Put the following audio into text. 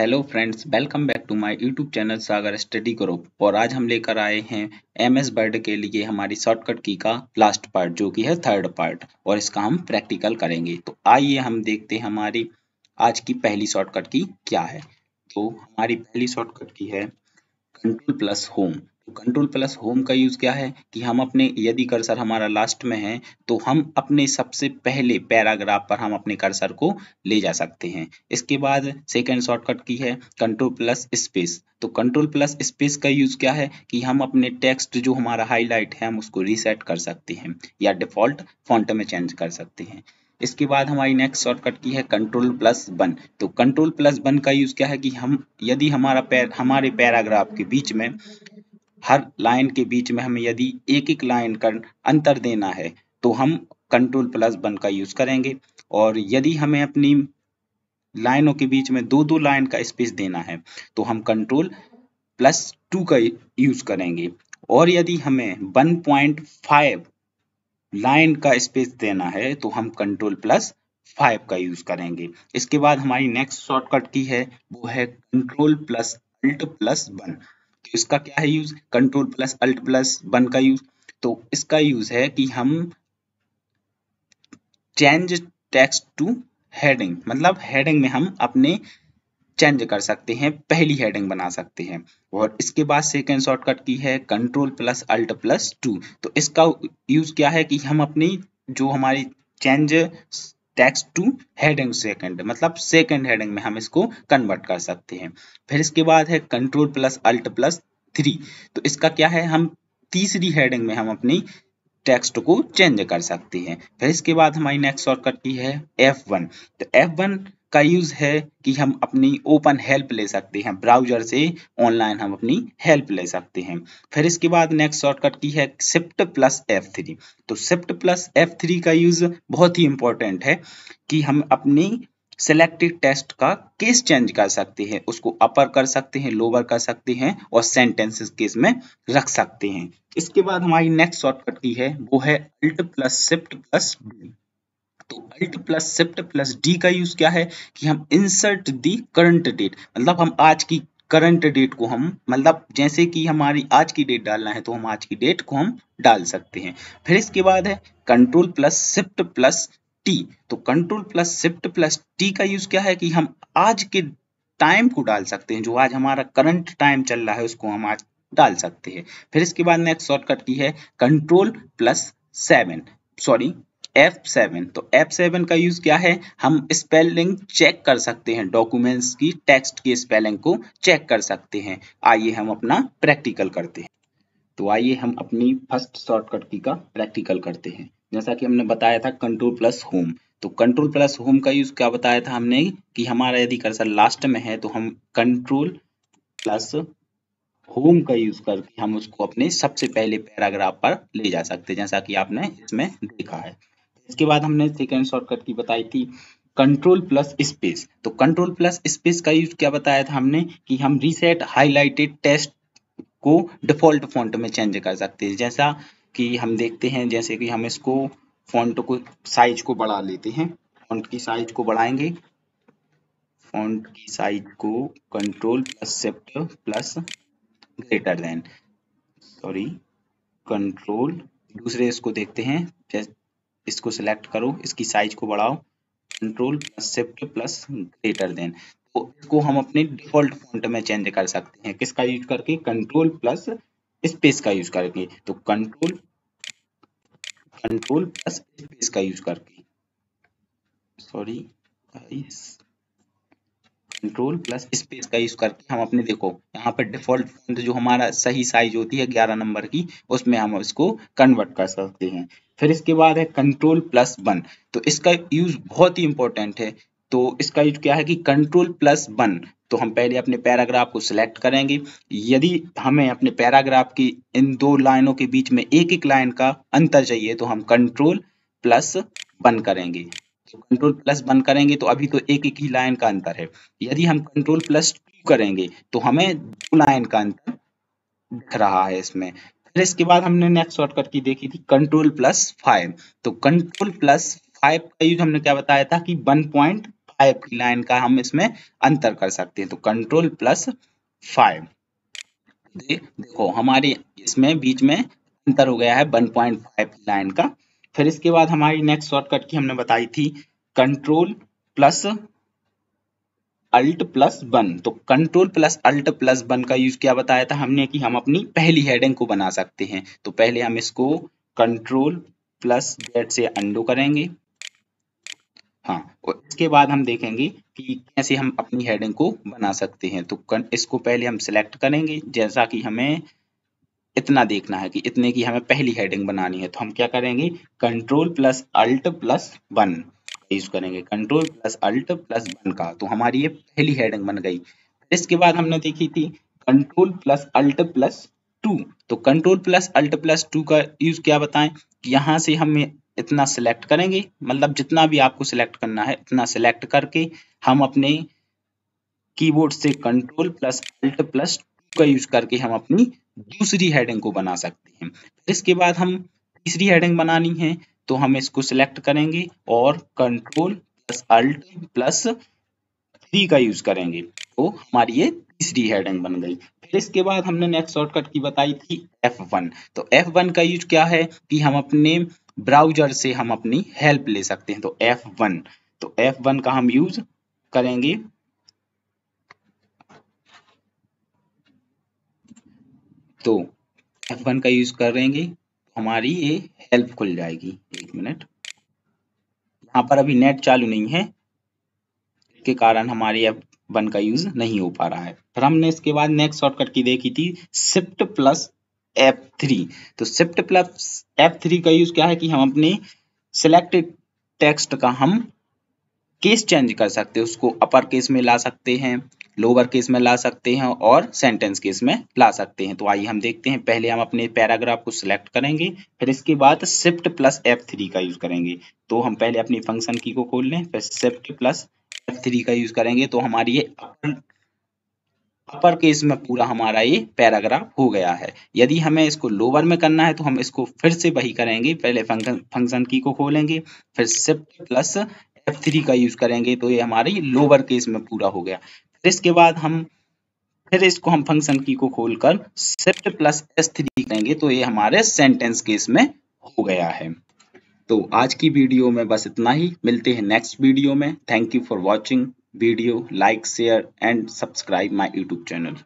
hello friends welcome back to my YouTube channel Sagar study group और आज हम लेकर आए हैं एम एस बर्ड के लिए हमारी शॉर्टकट की का लास्ट पार्ट जो कि है थर्ड पार्ट और इसका हम प्रैक्टिकल करेंगे तो आइए हम देखते हैं हमारी आज की पहली शॉर्टकट की क्या है तो हमारी पहली शॉर्टकट की है control plus home control plus home का यूज़ क्या है कि हम अपने यदि कर्सर हमारा लास्ट में है तो हम अपने सबसे पहले पैराग्राफ पर हम अपने कर्सर को ले जा सकते हैं इसके बाद सेकेंड शॉर्टकट की है कंट्रोल प्लस स्पेस तो कंट्रोल प्लस स्पेस का यूज़ क्या है कि हम अपने टेक्स्ट जो हमारा हाईलाइट है हम उसको रीसेट कर सकते हैं या डिफ़ॉल्ट फॉन्ट में चेंज कर सकते हैं इसके बाद हमारी नेक्स्ट शॉर्टकट की है कंट्रोल प्लस वन तो कंट्रोल प्लस वन का यूज़ क्या है कि हम यदि हमारा पैर हमारे पैराग्राफ के बीच में हर लाइन के बीच में हमें यदि एक एक लाइन का अंतर देना है तो हम कंट्रोल प्लस वन का यूज करेंगे और यदि हमें अपनी लाइनों के बीच में दो दो लाइन का स्पेस देना है तो हम कंट्रोल प्लस टू का यूज करेंगे और यदि हमें वन पॉइंट फाइव लाइन का स्पेस देना है तो हम कंट्रोल प्लस फाइव का यूज करेंगे इसके बाद हमारी नेक्स्ट शॉर्टकट की है वो है control plus alt plus one तो इसका क्या है use control plus alt plus one का यूज तो इसका यूज है कि हम चेंज टेक्स्ट टू हेडिंग मतलब हेडिंग में हम अपने चेंज कर सकते हैं पहली हेडिंग बना सकते हैं और इसके बाद सेकेंड शॉर्टकट की है control plus alt plus two तो इसका यूज क्या है कि हम अपनी जो हमारी change text to heading second मतलब सेकंड हेडिंग में हम इसको कन्वर्ट कर सकते हैं फिर इसके बाद है control plus alt plus three तो इसका क्या है हम तीसरी हेडिंग में हम अपनी टेक्स्ट को चेंज कर सकते हैं फिर इसके बाद हमारी नेक्स्ट शॉर्टकट की है F1 तो F1 का यूज है कि हम अपनी ओपन हेल्प ले सकते हैं ब्राउजर से ऑनलाइन हम अपनी हेल्प ले सकते हैं फिर इसके बाद नेक्स्ट शॉर्टकट की है सिफ्ट प्लस एफ थ्री तो सिफ्ट प्लस एफ थ्री का यूज बहुत ही इंपॉर्टेंट है कि हम अपनी सेलेक्टेड टेस्ट का केस चेंज कर सकते हैं उसको अपर कर सकते हैं लोअर कर सकते हैं और सेंटेंसेस केस में रख सकते हैं इसके बाद हमारी नेक्स्ट शॉर्टकट की है वो है alt plus shift plus D तो alt plus shift plus D का यूज क्या है कि हम इंसर्ट दी करंट डेट मतलब हम आज की करंट डेट को हम मतलब जैसे कि हमारी आज की डेट डालना है तो हम आज की डेट को हम डाल सकते हैं फिर इसके बाद है control plus shift plus T तो control plus shift plus T का यूज क्या है कि हम आज के टाइम को डाल सकते हैं जो आज हमारा करंट टाइम चल रहा है उसको हम आज डाल सकते हैं फिर इसके बाद नेक्स्ट शॉर्टकट की है control plus seven sorry F7 तो F7 का यूज क्या है हम स्पेलिंग चेक कर सकते हैं डॉक्यूमेंट्स की टेक्स्ट की स्पेलिंग को चेक कर सकते हैं आइए हम अपना प्रैक्टिकल करते हैं तो आइए हम अपनी फर्स्ट शॉर्टकट की का प्रैक्टिकल करते हैं जैसा कि हमने बताया था कंट्रोल प्लस होम तो कंट्रोल प्लस होम का यूज क्या बताया था हमने कि हमारा यदि कर्सर लास्ट में है तो हम कंट्रोल प्लस होम का यूज करके हम उसको अपने सबसे पहले पैराग्राफ पर ले जा सकते हैं जैसा कि आपने इसमें देखा है इसके बाद हमने सेकेंड शॉर्टकट की बताई थी कंट्रोल प्लस स्पेस तो कंट्रोल प्लस स्पेस का यूज क्या बताया था हमने कि हम रीसेट हाईलाइटेड टेस्ट को डिफॉल्ट फॉन्ट में चेंज कर सकते हैं जैसा कि हम देखते हैं जैसे कि हम इसको फॉन्ट को साइज को बढ़ा लेते हैं फॉन्ट की साइज को बढ़ाएंगे फॉन्ट की साइज को control plus shift plus greater than sorry control दूसरे इसको देखते हैं इसको सिलेक्ट करो इसकी साइज को बढ़ाओ control plus shift plus greater than तो इसको हम अपने डिफॉल्ट फॉन्ट में चेंज कर सकते हैं किसका यूज करके कंट्रोल प्लस स्पेस का यूज करके तो कंट्रोल कंट्रोल प्लस स्पेस का यूज करके सॉरी कंट्रोल प्लस स्पेस का यूज करके हम अपने देखो यहाँ पर डिफॉल्ट फॉन्ट जो हमारा सही साइज होती है ग्यारह नंबर की उसमें हम इसको कन्वर्ट कर सकते हैं फिर इसके बाद है कंट्रोल प्लस वन तो इसका यूज बहुत ही इंपॉर्टेंट है तो इसका यूज क्या है कि कंट्रोल प्लस वन तो हम पहले अपने पैराग्राफ को सिलेक्ट करेंगे यदि हमें अपने पैराग्राफ की इन दो लाइनों के बीच में एक एक लाइन का अंतर चाहिए तो हम कंट्रोल प्लस वन करेंगे कंट्रोल प्लस वन करेंगे तो अभी तो एक एक ही लाइन का अंतर है यदि हम कंट्रोल प्लस टू करेंगे तो हमें दो लाइन का अंतर दिख रहा है इसमें फिर इसके बाद हमने नेक्स्ट शॉर्टकट की देखी थी कंट्रोल प्लस फाइव तो कंट्रोल प्लस फाइव का यूज हमने क्या बताया था कि वन पॉइंट फाइव की लाइन का हम इसमें अंतर कर सकते हैं तो कंट्रोल प्लस फाइव दे, देखो हमारे इसमें बीच में अंतर हो गया है वन पॉइंट फाइव लाइन का फिर इसके बाद हमारी नेक्स्ट शॉर्टकट की हमने बताई थी control plus alt plus one तो control plus alt plus one का यूज क्या बताया था हमने कि हम अपनी पहली हेडिंग को बना सकते हैं तो पहले हम इसको कंट्रोल प्लस जेड से अंडो करेंगे हाँ और इसके बाद हम देखेंगे कि कैसे हम अपनी हेडिंग को बना सकते हैं तो इसको पहले हम सिलेक्ट करेंगे जैसा कि हमें इतना देखना है कि इतने की हमें पहली हेडिंग बनानी है तो हम क्या करेंगे control plus alt plus one use करेंगे control plus alt plus one का तो हमारी ये पहली हेडिंग बन गई इसके बाद हमने देखी थी control plus alt plus two तो control plus alt plus two का यूज क्या बताएं कि यहाँ से हम इतना सिलेक्ट करेंगे मतलब जितना भी आपको सिलेक्ट करना है इतना सिलेक्ट करके हम अपने कीबोर्ड से कंट्रोल प्लस अल्ट प्लस का यूज करके हम अपनी दूसरी हेडिंग को बना सकते हैं इसके बाद हम तीसरी हेडिंग बनानी है तो हम इसको सिलेक्ट करेंगे और control plus alt plus three का यूज करेंगे तो हमारी ये तीसरी हेडिंग बन गई फिर इसके बाद हमने नेक्स्ट शॉर्टकट की बताई थी F1 तो F1 का यूज क्या है कि हम अपने ब्राउजर से हम अपनी हेल्प ले सकते हैं तो F1 तो F1 का हम यूज करेंगे तो एफ वन का यूज करेंगे हमारी ये हेल्प खुल जाएगी एक मिनट यहाँ पर अभी नेट चालू नहीं है के कारण हमारी एफ वन का यूज नहीं हो पा रहा है फिर हमने इसके बाद नेक्स्ट शॉर्टकट की देखी थी शिफ्ट प्लस एफ थ्री तो शिफ्ट प्लस एफ थ्री का यूज क्या है कि हम अपने सिलेक्टेड टेक्स्ट का हम केस चेंज कर सकते हैं उसको अपर केस में ला सकते हैं लोअर केस में ला सकते हैं और सेंटेंस केस में ला सकते हैं तो आइए हम देखते हैं पहले हम अपने पैराग्राफ को सिलेक्ट करेंगे फिर इसके बाद शिफ्ट प्लस एफ थ्री का यूज करेंगे तो हम पहले अपनी फंक्शन की को खोल लें फिर शिफ्ट प्लस एफ थ्री का यूज करेंगे तो हमारी ये अपर केस में पूरा हमारा ये पैराग्राफ हो गया है यदि हमें इसको लोअर में करना है तो हम इसको फिर से वही करेंगे पहले फंक्शन की को खोलेंगे फिर शिफ्ट प्लस एफ थ्री का यूज करेंगे तो ये हमारे लोअर केस में पूरा हो गया फिर इसके बाद हम फिर इसको हम फंक्शन की को खोलकर शिफ्ट प्लस एस थ्री करेंगे तो ये हमारे सेंटेंस केस में हो गया है तो आज की वीडियो में बस इतना ही मिलते हैं नेक्स्ट वीडियो में thank you for watching video like share and subscribe my YouTube channel